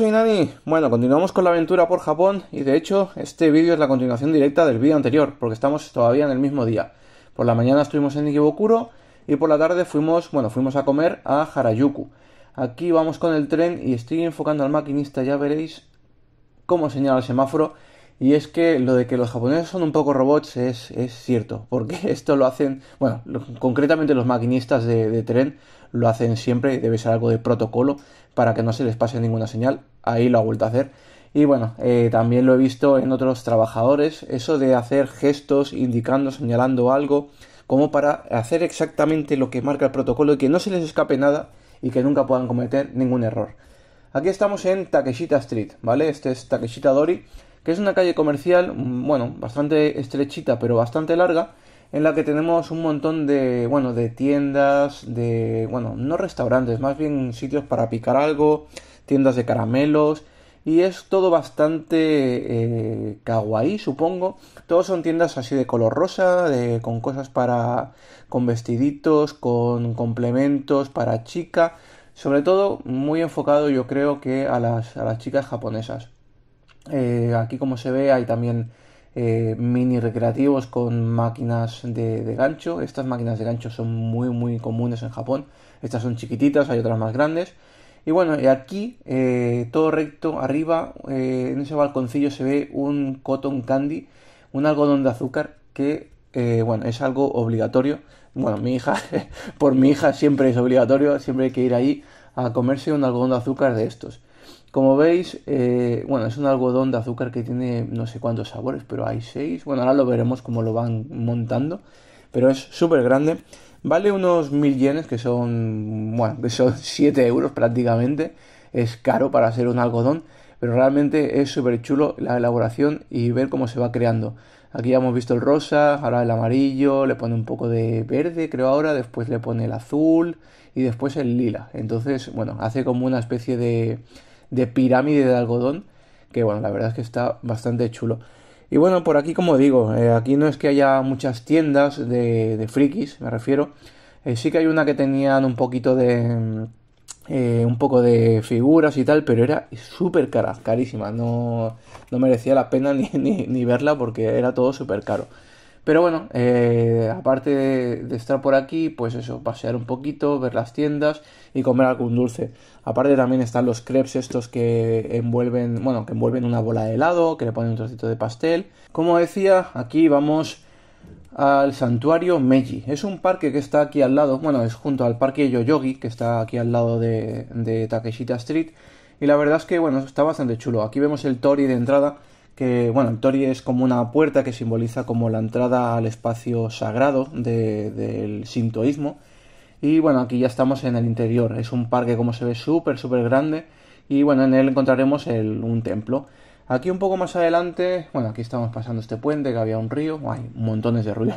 soy Nani. Bueno, continuamos con la aventura por Japón y de hecho este vídeo es la continuación directa del vídeo anterior porque estamos todavía en el mismo día. Por la mañana estuvimos en Ikebukuro y por la tarde fuimos, bueno, fuimos a comer a Harajuku. Aquí vamos con el tren y estoy enfocando al maquinista, ya veréis cómo señala el semáforo y es que lo de que los japoneses son un poco robots es, cierto, porque esto lo hacen, bueno, concretamente los maquinistas de, tren lo hacen siempre, debe ser algo de protocolo para que no se les pase ninguna señal, ahí lo ha vuelto a hacer. Y bueno, eh, también lo he visto en otros trabajadores, eso de hacer gestos indicando, señalando algo, como para hacer exactamente lo que marca el protocolo y que no se les escape nada y que nunca puedan cometer ningún error. Aquí estamos en Takeshita Street, ¿vale? Este es Takeshita Dori que es una calle comercial, mm, bueno, bastante estrechita, pero bastante larga, en la que tenemos un montón de, bueno, de tiendas, de, bueno, no restaurantes, más bien sitios para picar algo, tiendas de caramelos, y es todo bastante eh, kawaii, supongo. Todos son tiendas así de color rosa, de, con cosas para, con vestiditos, con complementos para chica, sobre todo muy enfocado yo creo que a las, a las chicas japonesas. Eh, aquí como se ve hay también eh, mini recreativos con máquinas de, gancho. Estas máquinas de gancho son muy muy comunes en Japón. Estas son chiquititas, hay otras más grandes. Y bueno, aquí eh, todo recto arriba, en ese balconcillo se ve un cotton candy, un algodón de azúcar que bueno, es algo obligatorio. Bueno, mi hija, por mi hija siempre es obligatorio, siempre hay que ir ahí a comerse un algodón de azúcar de estos. Como veis, eh, bueno, es un algodón de azúcar que tiene no sé cuántos sabores, pero hay seis. Bueno, ahora lo veremos cómo lo van montando, pero es súper grande. Vale unos mil yenes, que son, bueno, que son 7 euros prácticamente. Es caro para hacer un algodón, pero realmente es súper chulo la elaboración y ver cómo se va creando. Aquí ya hemos visto el rosa, ahora el amarillo, le pone un poco de verde, creo ahora, después le pone el azul y después el lila. Entonces, bueno, hace como una especie de de pirámide de algodón, que bueno, la verdad es que está bastante chulo. Y bueno, por aquí como digo, eh, aquí no es que haya muchas tiendas de, frikis, me refiero. Eh, sí que hay una que tenían un poquito de... Mm, eh, un poco de figuras y tal, pero era súper cara, carísima. No, no merecía la pena ni, ni, ni verla porque era todo súper caro. Pero bueno, eh, aparte de, estar por aquí, pues eso, pasear un poquito, ver las tiendas y comer algún dulce. Aparte también están los crepes estos que envuelven, bueno, que envuelven una bola de helado, que le ponen un trocito de pastel. Como decía, aquí vamos al santuario Meiji. Es un parque que está aquí al lado, bueno, es junto al parque Yoyogi, que está aquí al lado de, de Takeshita Street. Y la verdad es que, bueno, está bastante chulo. Aquí vemos el Tori de entrada, que bueno, Tori es como una puerta que simboliza como la entrada al espacio sagrado del sintoísmo. Y bueno, aquí ya estamos en el interior. Es un parque como se ve súper, súper grande. Y bueno, en él encontraremos un templo. Aquí un poco más adelante, bueno, aquí estamos pasando este puente que había un río. Hay montones de, ríos,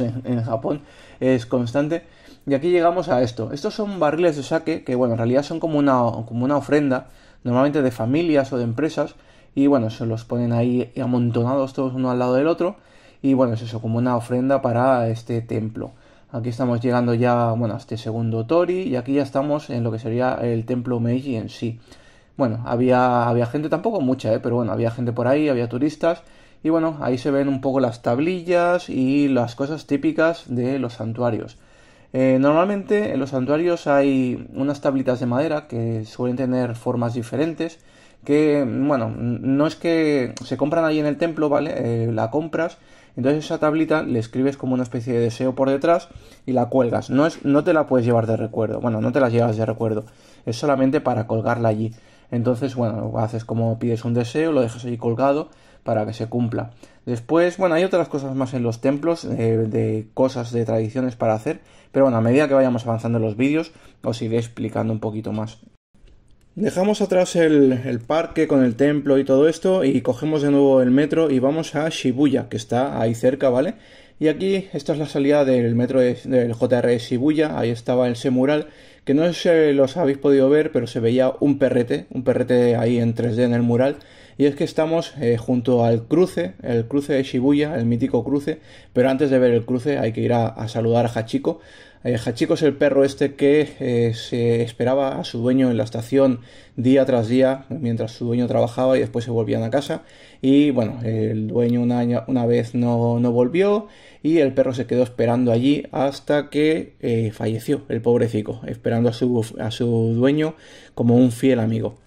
en, Japón. Es constante. Y aquí llegamos a esto. Estos son barriles de saque que bueno, en realidad son como una, como una ofrenda. Normalmente de familias o de empresas y bueno, se los ponen ahí amontonados todos uno al lado del otro y bueno, es eso, como una ofrenda para este templo. Aquí estamos llegando ya, bueno, a este segundo Tori y aquí ya estamos en lo que sería el templo Meiji en sí. Bueno, había, había gente, tampoco mucha, ¿eh? pero bueno, había gente por ahí, había turistas y bueno, ahí se ven un poco las tablillas y las cosas típicas de los santuarios. Eh, normalmente en los santuarios hay unas tablitas de madera que suelen tener formas diferentes que, bueno, no es que se compran allí en el templo, ¿vale? Eh, la compras, entonces esa tablita le escribes como una especie de deseo por detrás y la cuelgas. No, es, no te la puedes llevar de recuerdo, bueno, no te la llevas de recuerdo, es solamente para colgarla allí. Entonces, bueno, haces como pides un deseo, lo dejas allí colgado para que se cumpla. Después, bueno, hay otras cosas más en los templos, eh, de cosas, de tradiciones para hacer, pero bueno, a medida que vayamos avanzando en los vídeos, os iré explicando un poquito más. Dejamos atrás el, parque con el templo y todo esto y cogemos de nuevo el metro y vamos a Shibuya, que está ahí cerca, ¿vale? Y aquí, esta es la salida del metro del JR Shibuya, ahí estaba ese mural, que no sé si los habéis podido ver, pero se veía un perrete, un perrete ahí en 3D en el mural, y es que estamos eh, junto al cruce, el cruce de Shibuya, el mítico cruce, pero antes de ver el cruce hay que ir a, saludar a Hachiko. Eh, Hachiko es el perro este que eh, se esperaba a su dueño en la estación día tras día, mientras su dueño trabajaba y después se volvían a casa. Y bueno, el dueño una, una vez no, no, volvió y el perro se quedó esperando allí hasta que eh, falleció el pobrecico, esperando su, a su dueño como un fiel amigo.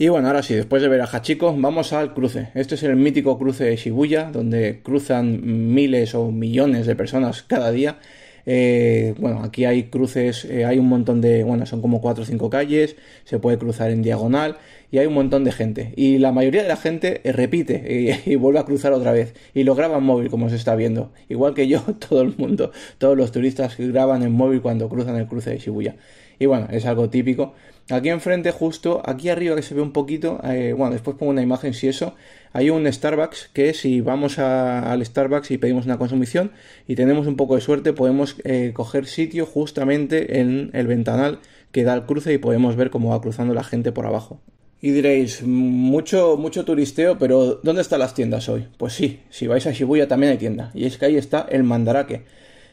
Y bueno, ahora sí, después de ver a Hachiko, vamos al cruce. Este es el mítico cruce de Shibuya, donde cruzan miles o millones de personas cada día. Eh, bueno, aquí hay cruces, eh, hay un montón de, bueno, son como 4 o 5 calles, se puede cruzar en diagonal y hay un montón de gente. Y la mayoría de la gente eh, repite y, vuelve a cruzar otra vez y lo graba en móvil como se está viendo. Igual que yo, todo el mundo, todos los turistas que graban en móvil cuando cruzan el cruce de Shibuya. Y bueno, es algo típico. Aquí enfrente, justo aquí arriba que se ve un poquito, eh, bueno, después pongo una imagen si eso, hay un Starbucks que si vamos al Starbucks y pedimos una consumición y tenemos un poco de suerte, podemos eh, coger sitio justamente en el ventanal que da al cruce y podemos ver cómo va cruzando la gente por abajo. Y diréis, mucho, mucho turisteo, pero ¿dónde están las tiendas hoy? Pues sí, si vais a Shibuya también hay tienda. Y es que ahí está el Mandarake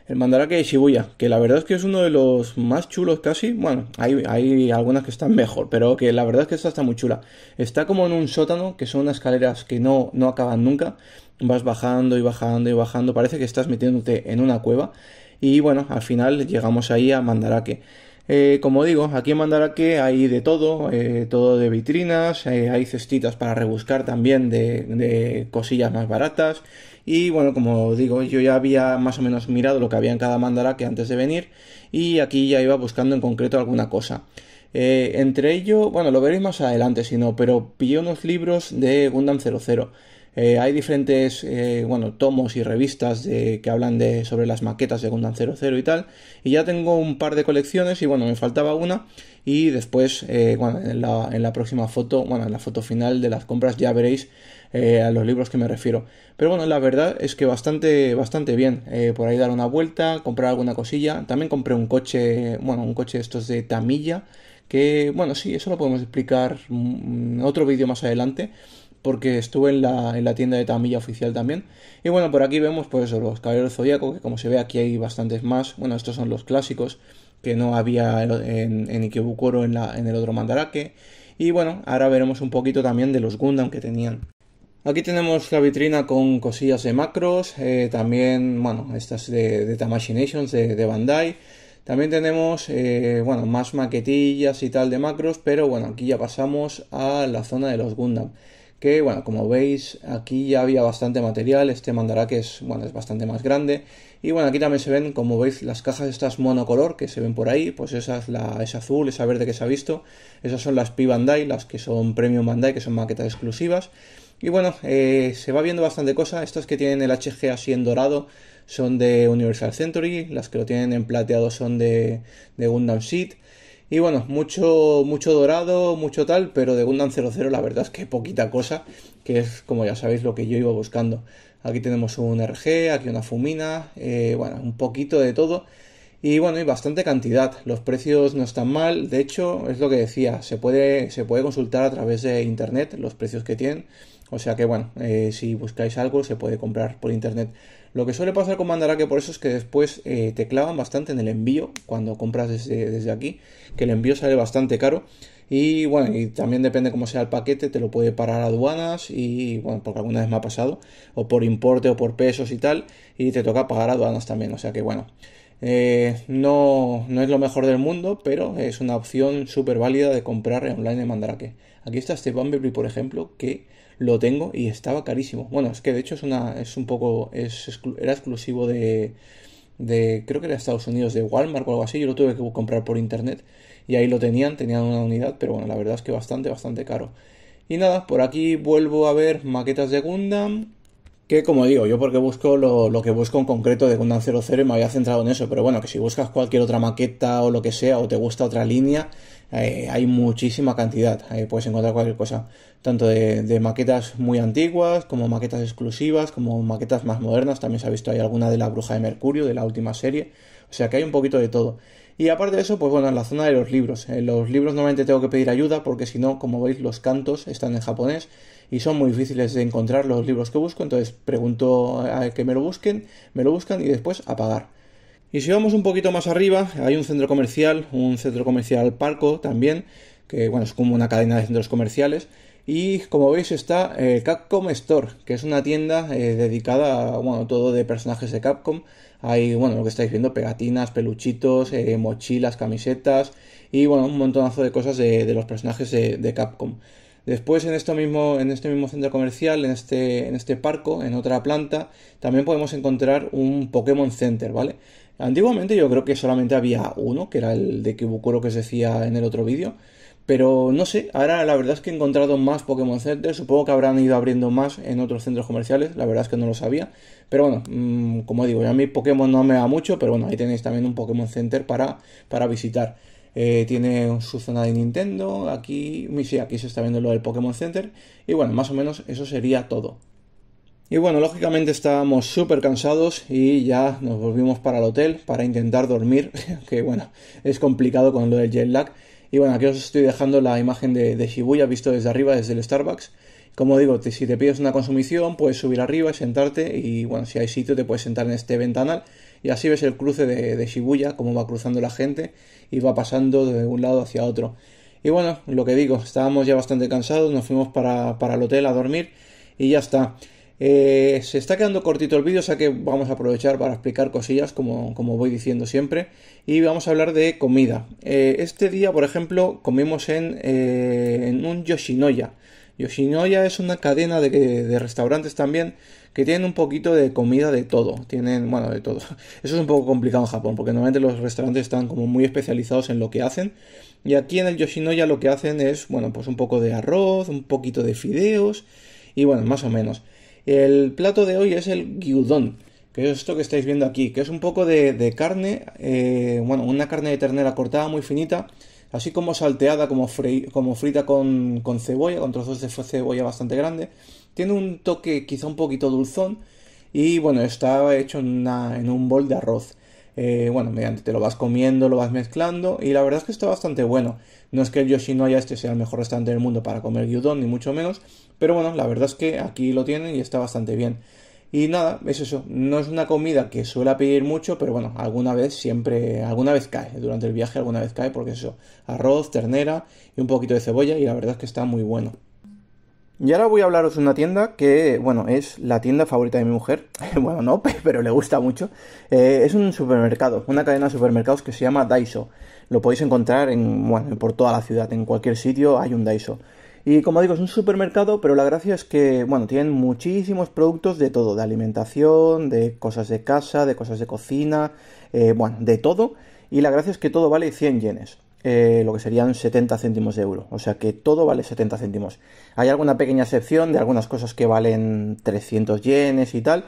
el Mandarake de Shibuya, que la verdad es que es uno de los más chulos casi. Bueno, hay, hay algunas que están mejor, pero que la verdad es que esta está muy chula. Está como en un sótano, que son unas escaleras que no, no acaban nunca. Vas bajando y bajando y bajando. Parece que estás metiéndote en una cueva. Y bueno, al final llegamos ahí a Mandarake. Eh, como digo, aquí en Mandarake hay de todo, eh, todo de vitrinas, eh, hay cestitas para rebuscar también de, de, cosillas más baratas. Y bueno, como digo, yo ya había más o menos mirado lo que había en cada Mandarake antes de venir y aquí ya iba buscando en concreto alguna cosa. entre ello, bueno, lo veréis más adelante si no, pero pillé unos libros de Gundam 00. Eh, hay diferentes eh, bueno, tomos y revistas que hablan de, sobre las maquetas de Gundam 00 y tal. Y ya tengo un par de colecciones y bueno, me faltaba una. Y después, eh, bueno, en la, próxima foto, bueno, en la foto final de las compras ya veréis a los libros que me refiero. Pero bueno, la verdad es que bastante, bastante bien. por ahí dar una vuelta, comprar alguna cosilla. También compré un coche, bueno, un coche estos de Tamilla. Que bueno, sí, eso lo podemos explicar mm, en otro vídeo más adelante porque estuve en la, tienda de Tamilla oficial también. Y bueno, por aquí vemos pues los caballeros zodíaco, que como se ve aquí hay bastantes más. Bueno, estos son los clásicos que no había en, en Ikebukuro en, la, en el otro Mandarake. Y bueno, ahora veremos un poquito también de los Gundam que tenían. Aquí tenemos la vitrina con cosillas de macros, eh, también, bueno, estas de, de de, Bandai. También tenemos, eh, bueno, más maquetillas y tal de macros, pero bueno, aquí ya pasamos a la zona de los Gundam bueno, como veis aquí ya había bastante material, este mandará que es, bueno, es bastante más grande y bueno, aquí también se ven, como veis, las cajas estas monocolor que se ven por ahí, pues esa es, la, esa azul, esa verde que se ha visto, esas son las P-Bandai, las que son Premium Bandai, que son maquetas exclusivas y bueno, eh, se va viendo bastante cosa, estas que tienen el HG así en dorado son de Universal Century, las que lo tienen en plateado son de, de Gundam Seed y bueno, mucho, mucho dorado, mucho tal, pero de Gundam 00 la verdad es que poquita cosa, que es como ya sabéis lo que yo iba buscando. Aquí tenemos un RG, aquí una Fumina, eh, bueno, un poquito de todo. Y bueno, y bastante cantidad. Los precios no están mal. De hecho, es lo que decía, se puede, se puede consultar a través de internet los precios que tienen. O sea que bueno, eh, si buscáis algo se puede comprar por internet. Lo que suele pasar con Mandarake por eso es que después eh, te clavan bastante en el envío cuando compras desde, aquí, que el envío sale bastante caro. Y bueno, y también depende cómo sea el paquete, te lo puede parar aduanas y bueno, porque alguna vez me ha pasado, o por importe o por pesos y tal, y te toca pagar aduanas también. O sea que bueno, eh, no, no, es lo mejor del mundo, pero es una opción súper válida de comprar online en Mandarake. Aquí está este Bumblebee, por ejemplo, que lo tengo y estaba carísimo. Bueno, es que de hecho es una es un poco es era exclusivo de de creo que era Estados Unidos de Walmart o algo así, yo lo tuve que comprar por internet y ahí lo tenían, tenían una unidad, pero bueno, la verdad es que bastante bastante caro. Y nada, por aquí vuelvo a ver maquetas de Gundam. Que como digo, yo porque busco lo, lo que busco en concreto de Gundam 00 me había centrado en eso, pero bueno, que si buscas cualquier otra maqueta o lo que sea, o te gusta otra línea, eh, hay muchísima cantidad. puedes encontrar cualquier cosa, tanto de, maquetas muy antiguas, como maquetas exclusivas, como maquetas más modernas. También se ha visto ahí alguna de la Bruja de Mercurio, de la última serie. O sea que hay un poquito de todo. Y aparte de eso, pues bueno, en la zona de los libros. En eh, los libros normalmente tengo que pedir ayuda porque si no, como veis, los cantos están en japonés y son muy difíciles de encontrar los libros que busco. Entonces pregunto a que me lo busquen, me lo buscan y después a pagar. Y si vamos un poquito más arriba, hay un centro comercial, un centro comercial Parco también, que bueno, es como una cadena de centros comerciales. Y como veis está el eh, Capcom Store, que es una tienda eh, dedicada a bueno, todo de personajes de Capcom. Hay, bueno, lo que estáis viendo, pegatinas, peluchitos, eh, mochilas, camisetas y bueno, un montonazo de cosas de, los personajes de, Capcom. Después en, esto mismo, en este mismo centro comercial, en este, en este parco, en otra planta, también podemos encontrar un Pokémon Center, ¿vale? Antiguamente yo creo que solamente había uno, que era el de Kibukuro que se decía en el otro vídeo. Pero no sé, ahora la verdad es que he encontrado más Pokémon Center, supongo que habrán ido abriendo más en otros centros comerciales, la verdad es que no lo sabía. Pero bueno, mm, como digo, ya mi Pokémon no me da mucho, pero bueno, ahí tenéis también un Pokémon Center para, para visitar. Eh, tiene su zona de Nintendo, aquí, aquí se está viendo lo del Pokémon Center. Y bueno, más o menos eso sería todo. Y bueno, lógicamente estábamos súper cansados y ya nos volvimos para el hotel para intentar dormir, que bueno, es complicado con lo del jet lag. Y bueno, aquí os estoy dejando la imagen de, Shibuya visto desde arriba, desde el Starbucks. Como digo, si te pides una consumición, puedes subir arriba, y sentarte y bueno, si hay sitio te puedes sentar en este ventanal y así ves el cruce de, Shibuya, cómo va cruzando la gente y va pasando de un lado hacia otro. Y bueno, lo que digo, estábamos ya bastante cansados, nos fuimos para, para el hotel a dormir y ya está. Eh, se está quedando cortito el vídeo, o sea que vamos a aprovechar para explicar cosillas, como, como voy diciendo siempre. Y vamos a hablar de comida. Eh, este día, por ejemplo, comimos en, eh, en un Yoshinoya. Yoshinoya es una cadena de, de, restaurantes también que tienen un poquito de comida de todo. Tienen, bueno, de todo. Eso es un poco complicado en Japón, porque normalmente los restaurantes están como muy especializados en lo que hacen. Y aquí en el Yoshinoya lo que hacen es, bueno, pues un poco de arroz, un poquito de fideos y bueno, más o menos. El plato de hoy es el gyudon, que es esto que estáis viendo aquí, que es un poco de, carne, eh, bueno, una carne de ternera cortada muy finita, así como salteada, como, frita con, cebolla, con trozos de cebolla bastante grande. Tiene un toque quizá un poquito dulzón y bueno, está hecho en un bol de arroz. Eh, bueno, mediante te lo vas comiendo, lo vas mezclando y la verdad es que está bastante bueno. No es que el Yoshinoya este sea el mejor restaurante del mundo para comer gyudon, ni mucho menos, pero bueno, la verdad es que aquí lo tienen y está bastante bien. Y nada, es eso, no es una comida que suele pedir mucho, pero bueno, alguna vez siempre, alguna vez cae, durante el viaje alguna vez cae, porque es eso, arroz, ternera y un poquito de cebolla y la verdad es que está muy bueno. Y ahora voy a hablaros de una tienda que, bueno, es la tienda favorita de mi mujer. bueno, no, pero le gusta mucho. Eh, es un supermercado, una cadena de supermercados que se llama Daiso. Lo podéis encontrar en, bueno, por toda la ciudad, en cualquier sitio hay un Daiso. Y como digo, es un supermercado, pero la gracia es que, bueno, tienen muchísimos productos de todo, de alimentación, de cosas de casa, de cosas de cocina, eh, bueno, de todo. Y la gracia es que todo vale 100 yenes. Eh, lo que serían 70 céntimos de euro. O sea que todo vale 70 céntimos. Hay alguna pequeña excepción de algunas cosas que valen 300 yenes y tal,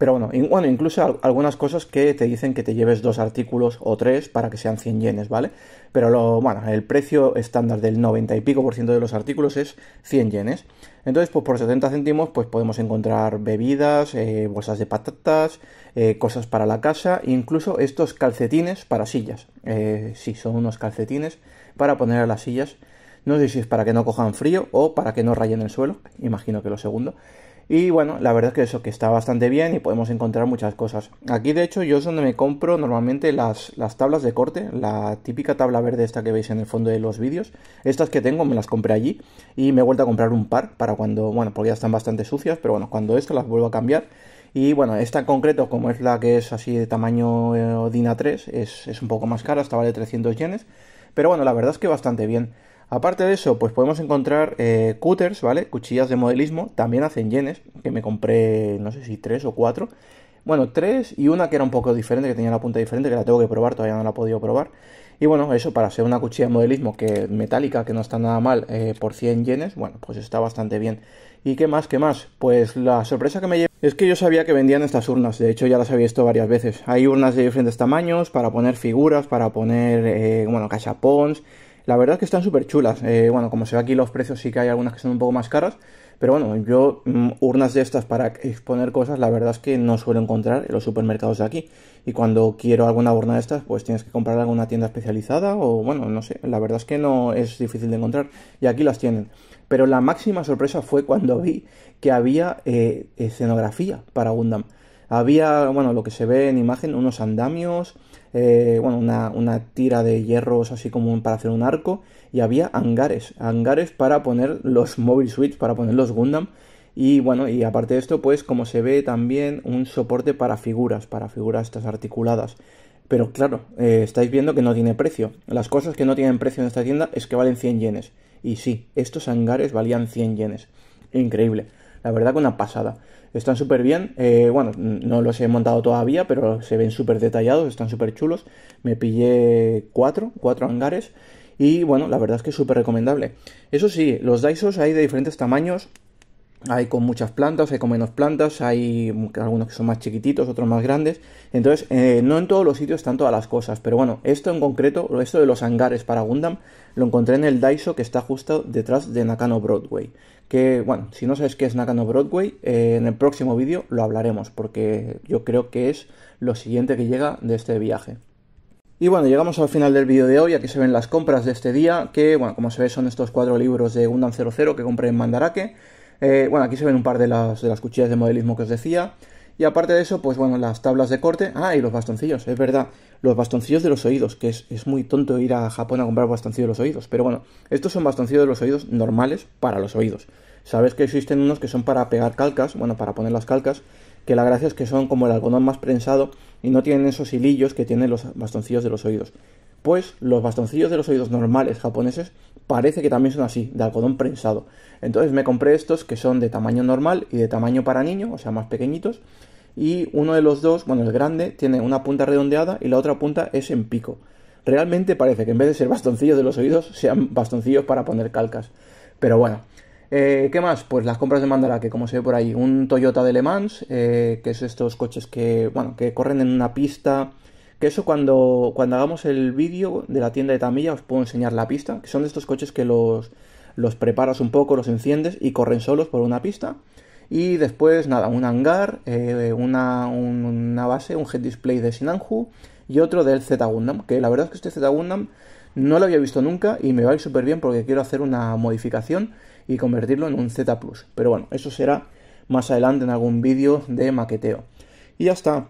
pero bueno, bueno, incluso algunas cosas que te dicen que te lleves dos artículos o tres para que sean 100 yenes, ¿vale? Pero lo, bueno, el precio estándar del 90 y pico por ciento de los artículos es 100 yenes. Entonces, pues por 70 céntimos, pues podemos encontrar bebidas, eh, bolsas de patatas, eh, cosas para la casa, incluso estos calcetines para sillas. Eh, sí, son unos calcetines para poner a las sillas. No sé si es para que no cojan frío o para que no rayen el suelo, imagino que lo segundo. Y bueno, la verdad es que eso que está bastante bien y podemos encontrar muchas cosas. Aquí de hecho yo es donde me compro normalmente las, las tablas de corte, la típica tabla verde esta que veis en el fondo de los vídeos. Estas que tengo me las compré allí y me he vuelto a comprar un par para cuando, bueno, porque ya están bastante sucias, pero bueno, cuando esto las vuelvo a cambiar. Y bueno, esta en concreto, como es la que es así de tamaño eh, Odina 3, es, es un poco más cara, hasta vale 300 yenes. Pero bueno, la verdad es que bastante bien. Aparte de eso, pues podemos encontrar eh, cutters, ¿vale? Cuchillas de modelismo, también hacen yenes, que me compré, no sé si tres o cuatro. Bueno, tres y una que era un poco diferente, que tenía la punta diferente, que la tengo que probar, todavía no la he podido probar. Y bueno, eso para ser una cuchilla de modelismo que metálica, que no está nada mal, eh, por 100 yenes, bueno, pues está bastante bien. ¿Y qué más? ¿Qué más? Pues la sorpresa que me lleva es que yo sabía que vendían estas urnas, de hecho ya las había visto varias veces. Hay urnas de diferentes tamaños para poner figuras, para poner, eh, bueno, cachapons, la verdad es que están súper chulas. Eh, bueno, como se ve aquí los precios sí que hay algunas que son un poco más caras. Pero bueno, yo mm, urnas de estas para exponer cosas, la verdad es que no suelo encontrar en los supermercados de aquí. Y cuando quiero alguna urna de estas, pues tienes que comprar alguna tienda especializada o bueno, no sé, la verdad es que no es difícil de encontrar. Y aquí las tienen. Pero la máxima sorpresa fue cuando vi que había eh, escenografía para Gundam. Había, bueno, lo que se ve en imagen, unos andamios, eh, bueno, una, tira de hierros así como para hacer un arco, y había hangares, hangares para poner los Mobile Suits, para poner los Gundam, y bueno, y aparte de esto, pues como se ve también un soporte para figuras, para figuras estas articuladas. Pero claro, eh, estáis viendo que no tiene precio. Las cosas que no tienen precio en esta tienda es que valen 100 yenes. Y sí, estos hangares valían 100 yenes. Increíble. La verdad que una pasada están súper bien. Eh, bueno, no los he montado todavía, pero se ven súper detallados, están súper chulos. Me pillé cuatro, cuatro hangares. Y bueno, la verdad es que es súper recomendable. Eso sí, los Daisos hay de diferentes tamaños. Hay con muchas plantas, hay con menos plantas, hay algunos que son más chiquititos, otros más grandes. Entonces, eh, no en todos los sitios están todas las cosas. Pero bueno, esto en concreto, esto de los hangares para Gundam, lo encontré en el Daiso que está justo detrás de Nakano Broadway. Que bueno, si no sabes qué es Nakano Broadway, eh, en el próximo vídeo lo hablaremos, porque yo creo que es lo siguiente que llega de este viaje. Y bueno, llegamos al final del vídeo de hoy, aquí se ven las compras de este día, que bueno, como se ve son estos cuatro libros de Gundam 00 que compré en Mandarake. Eh, bueno, aquí se ven un par de las, de las cuchillas de modelismo que os decía. Y aparte de eso, pues bueno, las tablas de corte. Ah, y los bastoncillos, es verdad. Los bastoncillos de los oídos, que es, es, muy tonto ir a Japón a comprar bastoncillos de los oídos. Pero bueno, estos son bastoncillos de los oídos normales para los oídos. Sabes que existen unos que son para pegar calcas, bueno, para poner las calcas, que la gracia es que son como el algodón más prensado y no tienen esos hilillos que tienen los bastoncillos de los oídos. Pues los bastoncillos de los oídos normales japoneses parece que también son así, de algodón prensado. Entonces me compré estos que son de tamaño normal y de tamaño para niño, o sea, más pequeñitos. Y uno de los dos, bueno, el grande, tiene una punta redondeada y la otra punta es en pico. Realmente parece que en vez de ser bastoncillos de los oídos, sean bastoncillos para poner calcas. Pero bueno, eh, ¿Qué más? Pues las compras de Mandala, que como se ve por ahí, un Toyota de Le Mans, eh, que es estos coches que, bueno, que corren en una pista que eso cuando, cuando hagamos el vídeo de la tienda de Tamilla os puedo enseñar la pista, que son de estos coches que los, los preparas un poco, los enciendes y corren solos por una pista. Y después, nada, un hangar, eh, una, una, base, un head display de Sinanju y otro del Z Gundam. Que la verdad es que este Z Gundam no lo había visto nunca y me va a ir súper bien porque quiero hacer una modificación y convertirlo en un Z Plus. Pero bueno, eso será más adelante en algún vídeo de maqueteo. Y ya está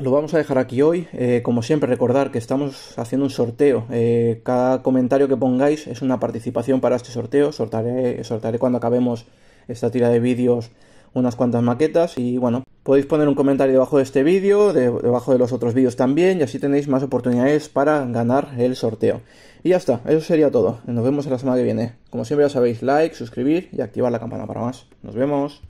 lo vamos a dejar aquí hoy. Eh, como siempre, recordar que estamos haciendo un sorteo. Eh, cada comentario que pongáis es una participación para este sorteo. Sortaré, sortaré cuando acabemos esta tira de vídeos unas cuantas maquetas. Y bueno, podéis poner un comentario debajo de este vídeo, debajo de los otros vídeos también, y así tenéis más oportunidades para ganar el sorteo. Y ya está, eso sería todo. Nos vemos la semana que viene. Como siempre ya sabéis, like, suscribir y activar la campana para más. Nos vemos.